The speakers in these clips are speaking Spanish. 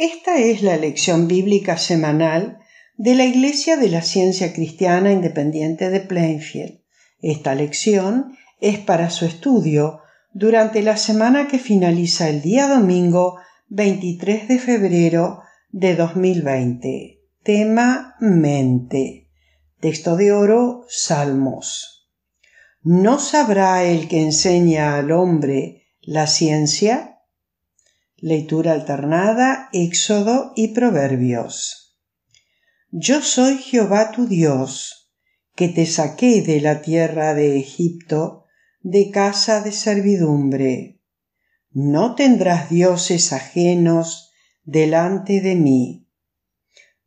Esta es la lección bíblica semanal de la Iglesia de la Ciencia Cristiana Independiente de Plainfield. Esta lección es para su estudio durante la semana que finaliza el día domingo 23 de febrero de 2020. Tema Mente. Texto de oro Salmos. ¿No sabrá el que enseña al hombre la ciencia? Leitura alternada, Éxodo y Proverbios. Yo soy Jehová tu Dios, que te saqué de la tierra de Egipto, de casa de servidumbre. No tendrás dioses ajenos delante de mí.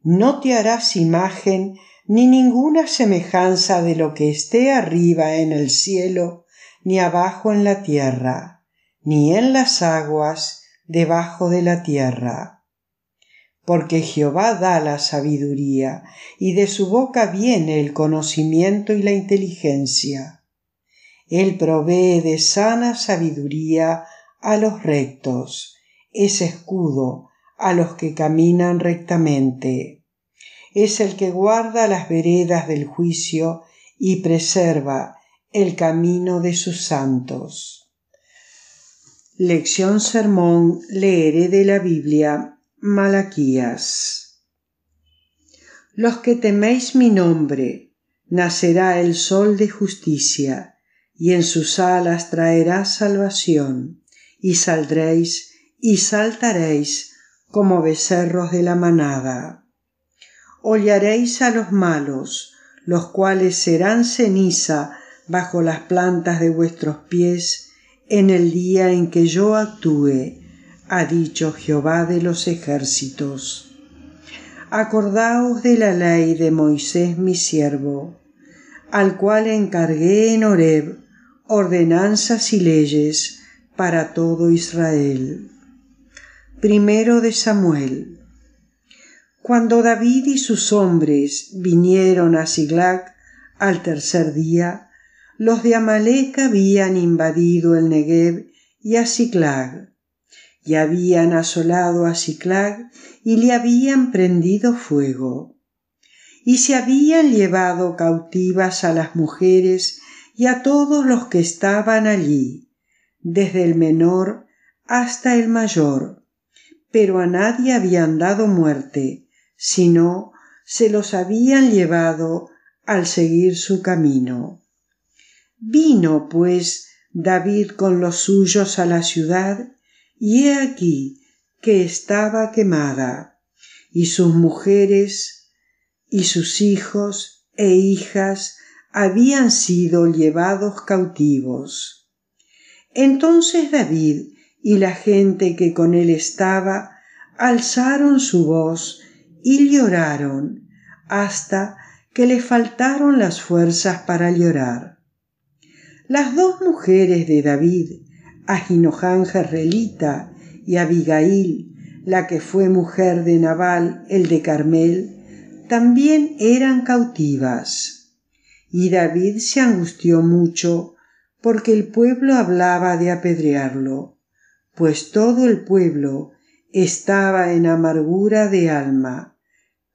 No te harás imagen ni ninguna semejanza de lo que esté arriba en el cielo, ni abajo en la tierra, ni en las aguas, debajo de la tierra. Porque Jehová da la sabiduría, y de su boca viene el conocimiento y la inteligencia. Él provee de sana sabiduría a los rectos, es escudo a los que caminan rectamente. Es el que guarda las veredas del juicio y preserva el camino de sus santos. Lección Sermón Leeré de la Biblia Malaquías Los que teméis mi nombre, nacerá el sol de justicia, y en sus alas traerá salvación, y saldréis y saltaréis como becerros de la manada. Hollaréis a los malos, los cuales serán ceniza bajo las plantas de vuestros pies, en el día en que yo actúe, ha dicho Jehová de los ejércitos. Acordaos de la ley de Moisés mi siervo, al cual encargué en Oreb ordenanzas y leyes para todo Israel. Primero de Samuel. Cuando David y sus hombres vinieron a Siglac al tercer día, los de Amalek habían invadido el Negev y a Siclag, y habían asolado a Siclag y le habían prendido fuego, y se habían llevado cautivas a las mujeres y a todos los que estaban allí, desde el menor hasta el mayor, pero a nadie habían dado muerte, sino se los habían llevado al seguir su camino Vino, pues, David con los suyos a la ciudad, y he aquí que estaba quemada, y sus mujeres y sus hijos e hijas habían sido llevados cautivos. Entonces David y la gente que con él estaba alzaron su voz y lloraron hasta que le faltaron las fuerzas para llorar las dos mujeres de David, Ahinoján Jerrelita y Abigail, la que fue mujer de Nabal, el de Carmel, también eran cautivas. Y David se angustió mucho porque el pueblo hablaba de apedrearlo, pues todo el pueblo estaba en amargura de alma,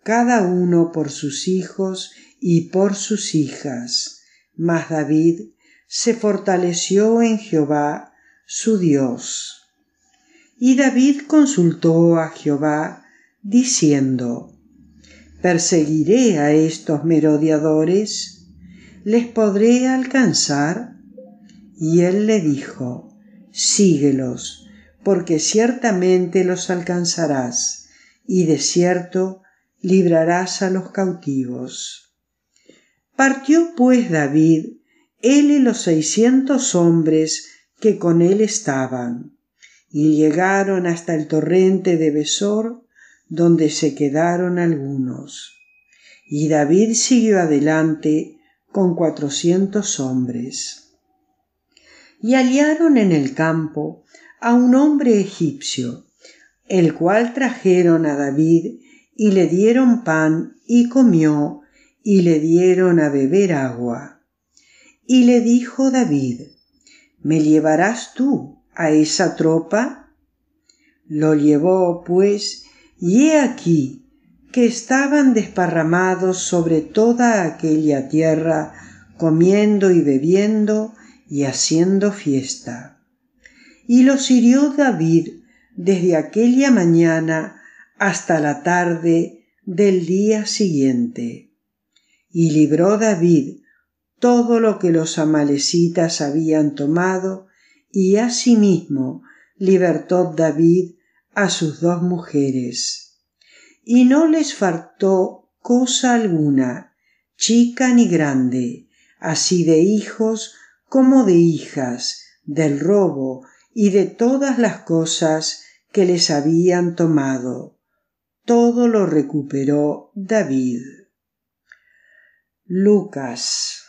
cada uno por sus hijos y por sus hijas. Mas David se fortaleció en Jehová su Dios. Y David consultó a Jehová, diciendo, ¿Perseguiré a estos merodeadores? ¿Les podré alcanzar? Y él le dijo, Síguelos, porque ciertamente los alcanzarás, y de cierto librarás a los cautivos. Partió pues David él y los seiscientos hombres que con él estaban, y llegaron hasta el torrente de Besor, donde se quedaron algunos. Y David siguió adelante con cuatrocientos hombres. Y aliaron en el campo a un hombre egipcio, el cual trajeron a David y le dieron pan y comió y le dieron a beber agua y le dijo David, ¿me llevarás tú a esa tropa? Lo llevó, pues, y he aquí que estaban desparramados sobre toda aquella tierra, comiendo y bebiendo y haciendo fiesta. Y los hirió David desde aquella mañana hasta la tarde del día siguiente. Y libró David todo lo que los amalecitas habían tomado y asimismo libertó David a sus dos mujeres. Y no les faltó cosa alguna, chica ni grande, así de hijos como de hijas, del robo y de todas las cosas que les habían tomado. Todo lo recuperó David. Lucas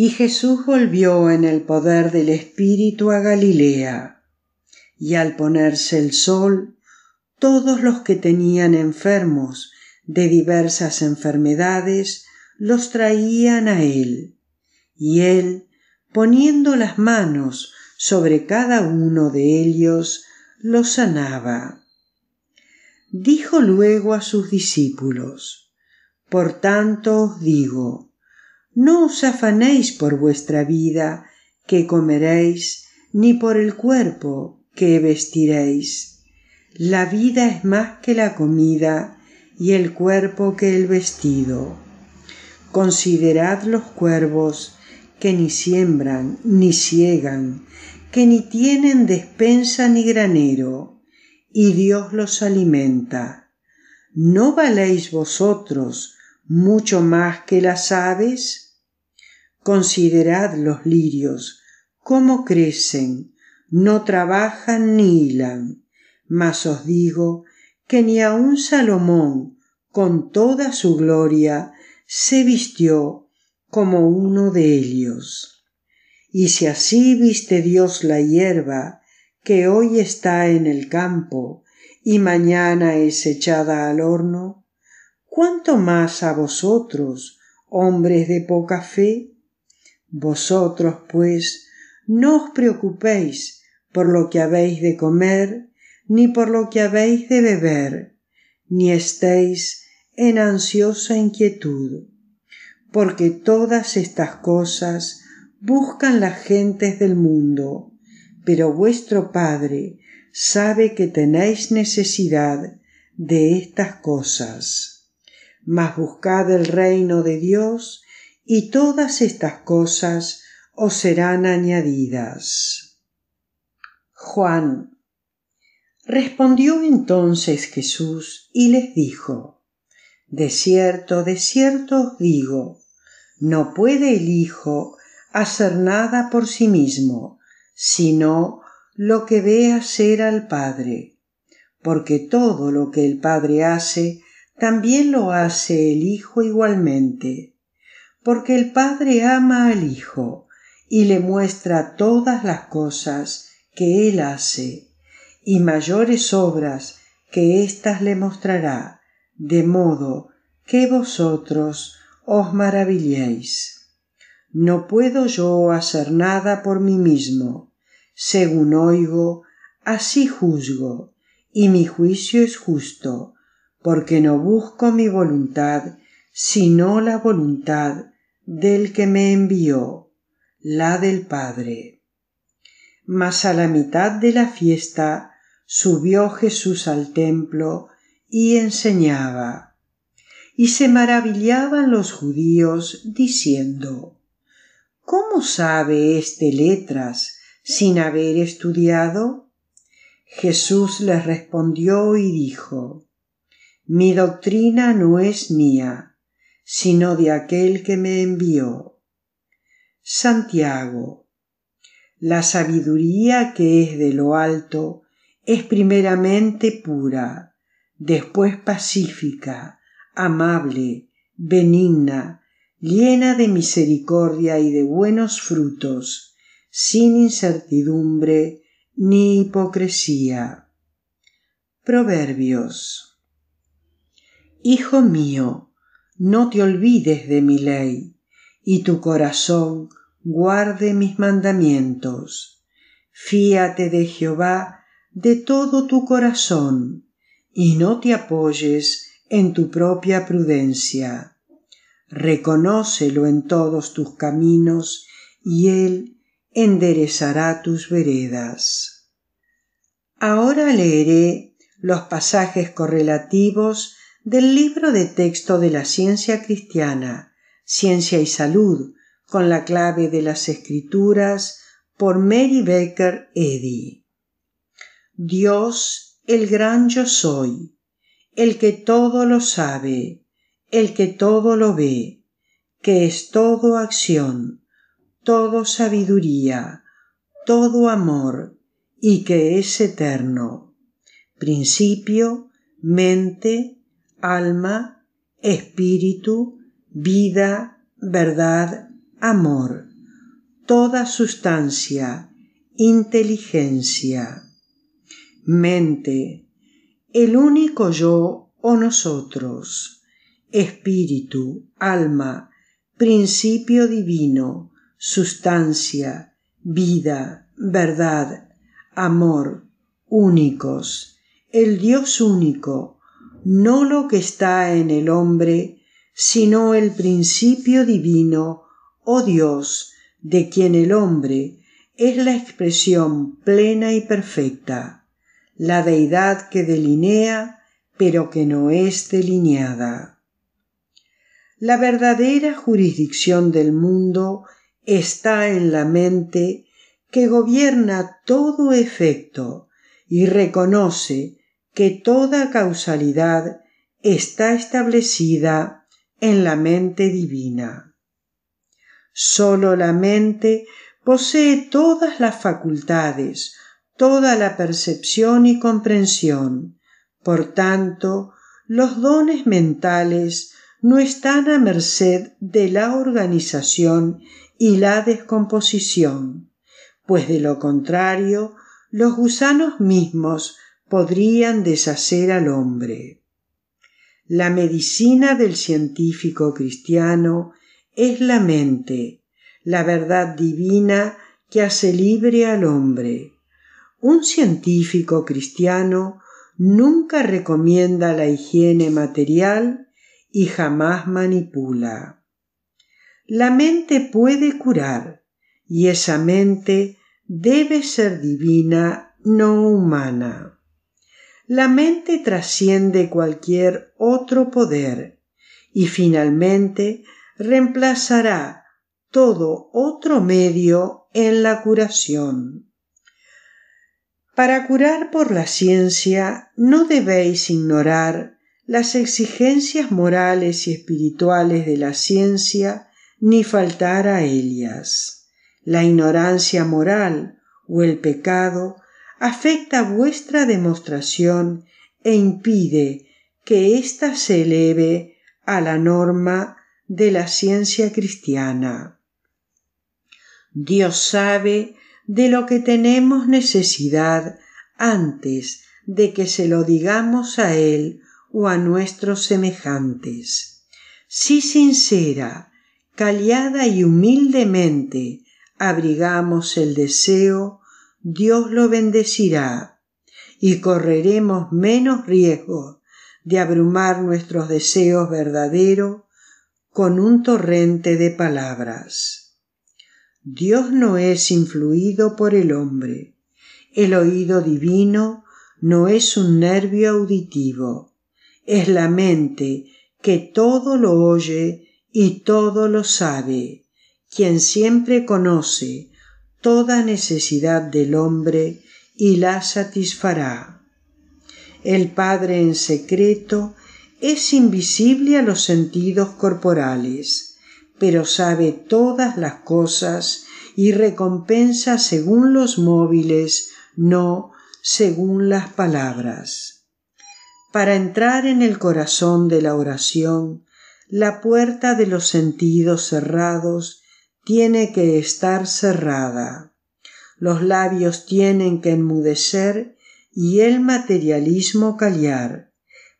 y Jesús volvió en el poder del Espíritu a Galilea, y al ponerse el sol, todos los que tenían enfermos de diversas enfermedades los traían a él, y él, poniendo las manos sobre cada uno de ellos, los sanaba. Dijo luego a sus discípulos, Por tanto os digo, no os afanéis por vuestra vida, que comeréis, ni por el cuerpo, que vestiréis. La vida es más que la comida, y el cuerpo que el vestido. Considerad los cuervos, que ni siembran, ni ciegan, que ni tienen despensa ni granero, y Dios los alimenta. ¿No valéis vosotros mucho más que las aves? Considerad los lirios, cómo crecen, no trabajan ni hilan. Mas os digo que ni aun Salomón, con toda su gloria, se vistió como uno de ellos. Y si así viste Dios la hierba, que hoy está en el campo, y mañana es echada al horno, ¿cuánto más a vosotros, hombres de poca fe? Vosotros, pues, no os preocupéis por lo que habéis de comer, ni por lo que habéis de beber, ni estéis en ansiosa inquietud, porque todas estas cosas buscan las gentes del mundo, pero vuestro Padre sabe que tenéis necesidad de estas cosas. Mas buscad el reino de Dios y todas estas cosas os serán añadidas. Juan. Respondió entonces Jesús y les dijo, De cierto, de cierto os digo, no puede el Hijo hacer nada por sí mismo, sino lo que ve hacer al Padre, porque todo lo que el Padre hace, también lo hace el Hijo igualmente porque el Padre ama al Hijo y le muestra todas las cosas que Él hace, y mayores obras que éstas le mostrará, de modo que vosotros os maravilléis. No puedo yo hacer nada por mí mismo, según oigo, así juzgo, y mi juicio es justo, porque no busco mi voluntad, sino la voluntad del que me envió, la del Padre. Mas a la mitad de la fiesta subió Jesús al templo y enseñaba. Y se maravillaban los judíos diciendo, ¿Cómo sabe este letras sin haber estudiado? Jesús les respondió y dijo, Mi doctrina no es mía, sino de aquel que me envió. Santiago. La sabiduría que es de lo alto es primeramente pura, después pacífica, amable, benigna, llena de misericordia y de buenos frutos, sin incertidumbre ni hipocresía. Proverbios Hijo mío, no te olvides de mi ley, y tu corazón guarde mis mandamientos. Fíate de Jehová de todo tu corazón, y no te apoyes en tu propia prudencia. Reconócelo en todos tus caminos, y él enderezará tus veredas. Ahora leeré los pasajes correlativos del libro de texto de la ciencia cristiana, Ciencia y Salud, con la clave de las escrituras por Mary Baker Eddy. Dios, el gran yo soy, el que todo lo sabe, el que todo lo ve, que es todo acción, todo sabiduría, todo amor, y que es eterno. Principio, mente, alma, espíritu, vida, verdad, amor, toda sustancia, inteligencia, mente, el único yo o nosotros, espíritu, alma, principio divino, sustancia, vida, verdad, amor, únicos, el Dios único, no lo que está en el hombre, sino el principio divino, oh Dios, de quien el hombre es la expresión plena y perfecta, la deidad que delinea, pero que no es delineada. La verdadera jurisdicción del mundo está en la mente que gobierna todo efecto y reconoce que toda causalidad está establecida en la mente divina. Solo la mente posee todas las facultades, toda la percepción y comprensión. Por tanto, los dones mentales no están a merced de la organización y la descomposición, pues de lo contrario, los gusanos mismos podrían deshacer al hombre. La medicina del científico cristiano es la mente, la verdad divina que hace libre al hombre. Un científico cristiano nunca recomienda la higiene material y jamás manipula. La mente puede curar y esa mente debe ser divina, no humana. La mente trasciende cualquier otro poder y finalmente reemplazará todo otro medio en la curación. Para curar por la ciencia no debéis ignorar las exigencias morales y espirituales de la ciencia ni faltar a ellas. La ignorancia moral o el pecado afecta vuestra demostración e impide que ésta se eleve a la norma de la ciencia cristiana. Dios sabe de lo que tenemos necesidad antes de que se lo digamos a Él o a nuestros semejantes. Si sincera, callada y humildemente abrigamos el deseo Dios lo bendecirá y correremos menos riesgo de abrumar nuestros deseos verdaderos con un torrente de palabras. Dios no es influido por el hombre. El oído divino no es un nervio auditivo, es la mente que todo lo oye y todo lo sabe, quien siempre conoce toda necesidad del hombre y la satisfará. El Padre en secreto es invisible a los sentidos corporales, pero sabe todas las cosas y recompensa según los móviles, no según las palabras. Para entrar en el corazón de la oración, la puerta de los sentidos cerrados tiene que estar cerrada. Los labios tienen que enmudecer y el materialismo callar,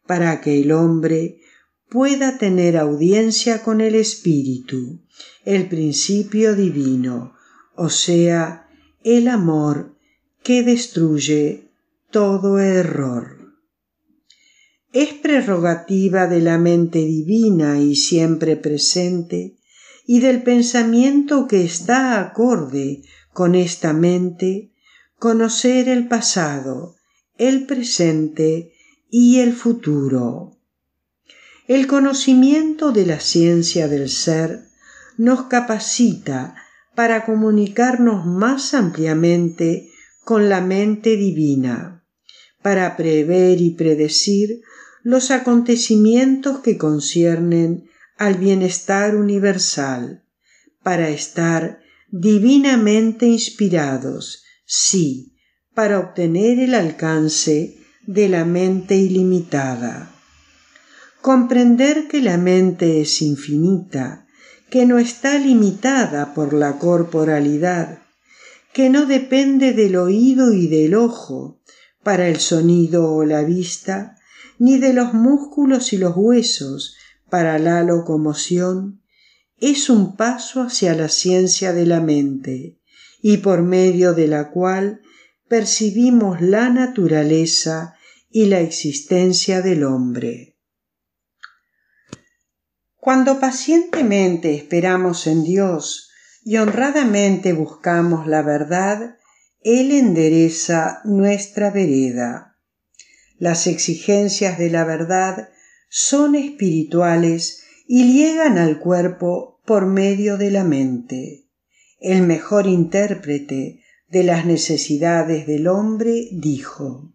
para que el hombre pueda tener audiencia con el Espíritu, el principio divino, o sea, el amor que destruye todo error. Es prerrogativa de la mente divina y siempre presente y del pensamiento que está acorde con esta mente, conocer el pasado, el presente y el futuro. El conocimiento de la ciencia del ser nos capacita para comunicarnos más ampliamente con la mente divina, para prever y predecir los acontecimientos que conciernen al bienestar universal, para estar divinamente inspirados, sí, para obtener el alcance de la mente ilimitada. Comprender que la mente es infinita, que no está limitada por la corporalidad, que no depende del oído y del ojo para el sonido o la vista, ni de los músculos y los huesos para la locomoción es un paso hacia la ciencia de la mente y por medio de la cual percibimos la naturaleza y la existencia del hombre. Cuando pacientemente esperamos en Dios y honradamente buscamos la verdad, Él endereza nuestra vereda. Las exigencias de la verdad son espirituales y llegan al cuerpo por medio de la mente. El mejor intérprete de las necesidades del hombre dijo,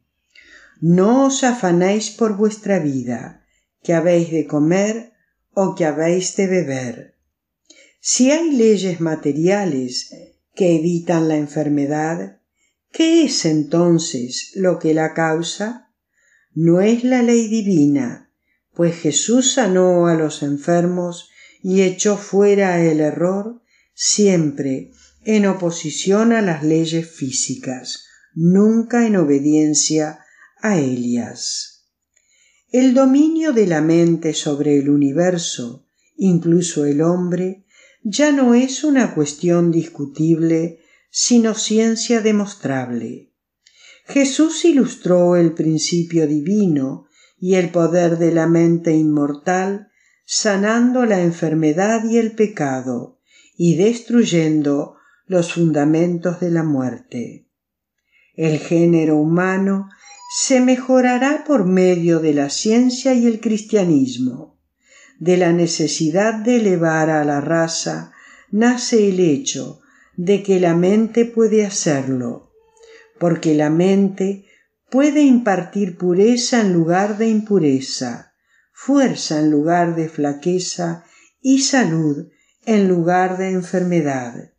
No os afanéis por vuestra vida, que habéis de comer o que habéis de beber. Si hay leyes materiales que evitan la enfermedad, ¿qué es entonces lo que la causa? No es la ley divina, pues Jesús sanó a los enfermos y echó fuera el error siempre en oposición a las leyes físicas, nunca en obediencia a ellas. El dominio de la mente sobre el universo, incluso el hombre, ya no es una cuestión discutible, sino ciencia demostrable. Jesús ilustró el principio divino y el poder de la mente inmortal, sanando la enfermedad y el pecado, y destruyendo los fundamentos de la muerte. El género humano se mejorará por medio de la ciencia y el cristianismo. De la necesidad de elevar a la raza nace el hecho de que la mente puede hacerlo, porque la mente puede impartir pureza en lugar de impureza, fuerza en lugar de flaqueza y salud en lugar de enfermedad.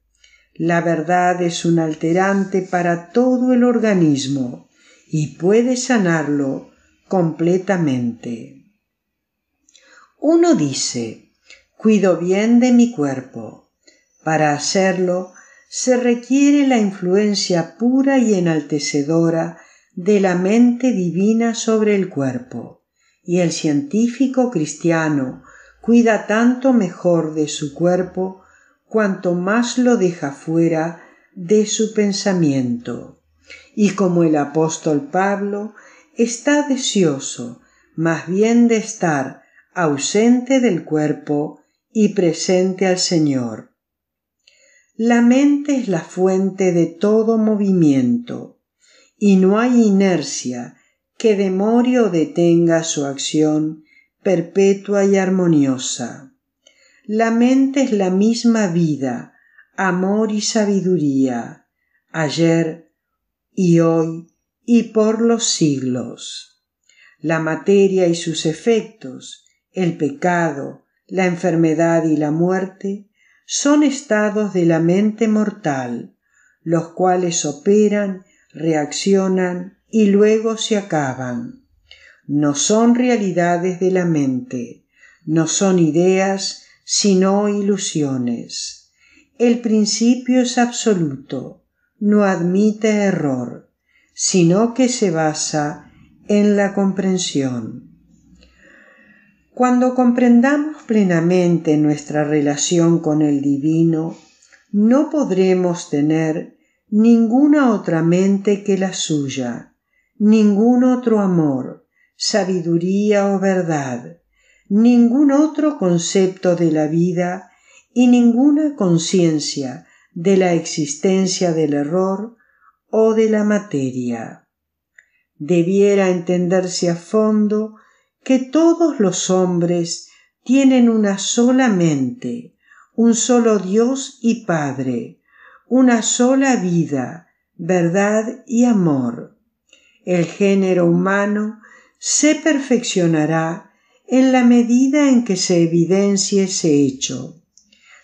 La verdad es un alterante para todo el organismo y puede sanarlo completamente. Uno dice, cuido bien de mi cuerpo. Para hacerlo se requiere la influencia pura y enaltecedora de la mente divina sobre el cuerpo, y el científico cristiano cuida tanto mejor de su cuerpo cuanto más lo deja fuera de su pensamiento. Y como el apóstol Pablo está deseoso más bien de estar ausente del cuerpo y presente al Señor. La mente es la fuente de todo movimiento y no hay inercia que demore o detenga su acción perpetua y armoniosa. La mente es la misma vida, amor y sabiduría, ayer y hoy y por los siglos. La materia y sus efectos, el pecado, la enfermedad y la muerte, son estados de la mente mortal, los cuales operan reaccionan y luego se acaban. No son realidades de la mente, no son ideas, sino ilusiones. El principio es absoluto, no admite error, sino que se basa en la comprensión. Cuando comprendamos plenamente nuestra relación con el divino, no podremos tener ninguna otra mente que la suya, ningún otro amor, sabiduría o verdad, ningún otro concepto de la vida y ninguna conciencia de la existencia del error o de la materia. Debiera entenderse a fondo que todos los hombres tienen una sola mente, un solo Dios y Padre, una sola vida, verdad y amor. El género humano se perfeccionará en la medida en que se evidencie ese hecho.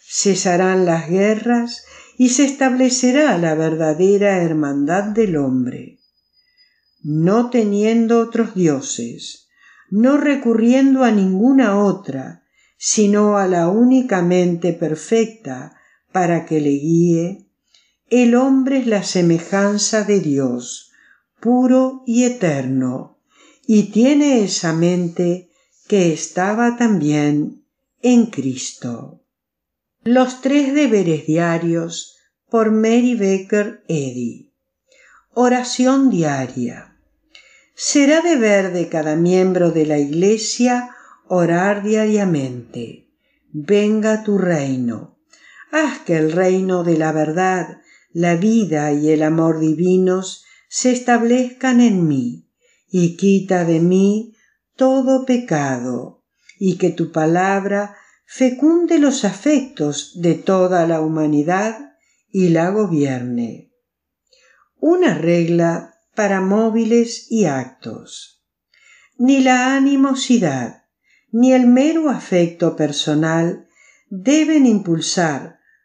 Cesarán las guerras y se establecerá la verdadera hermandad del hombre. No teniendo otros dioses, no recurriendo a ninguna otra, sino a la únicamente perfecta para que le guíe el hombre es la semejanza de Dios, puro y eterno, y tiene esa mente que estaba también en Cristo. Los tres deberes diarios por Mary Baker Eddy. Oración diaria. Será deber de cada miembro de la Iglesia orar diariamente. Venga tu reino. Haz que el reino de la verdad la vida y el amor divinos se establezcan en mí, y quita de mí todo pecado, y que tu palabra fecunde los afectos de toda la humanidad y la gobierne. Una regla para móviles y actos. Ni la animosidad, ni el mero afecto personal deben impulsar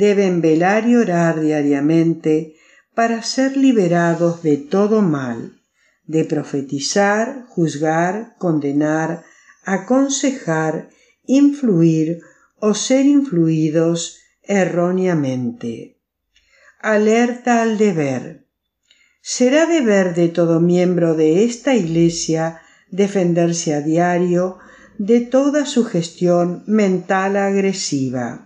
deben velar y orar diariamente para ser liberados de todo mal, de profetizar, juzgar, condenar, aconsejar, influir o ser influidos erróneamente. Alerta al deber. Será deber de todo miembro de esta Iglesia defenderse a diario de toda sugestión mental agresiva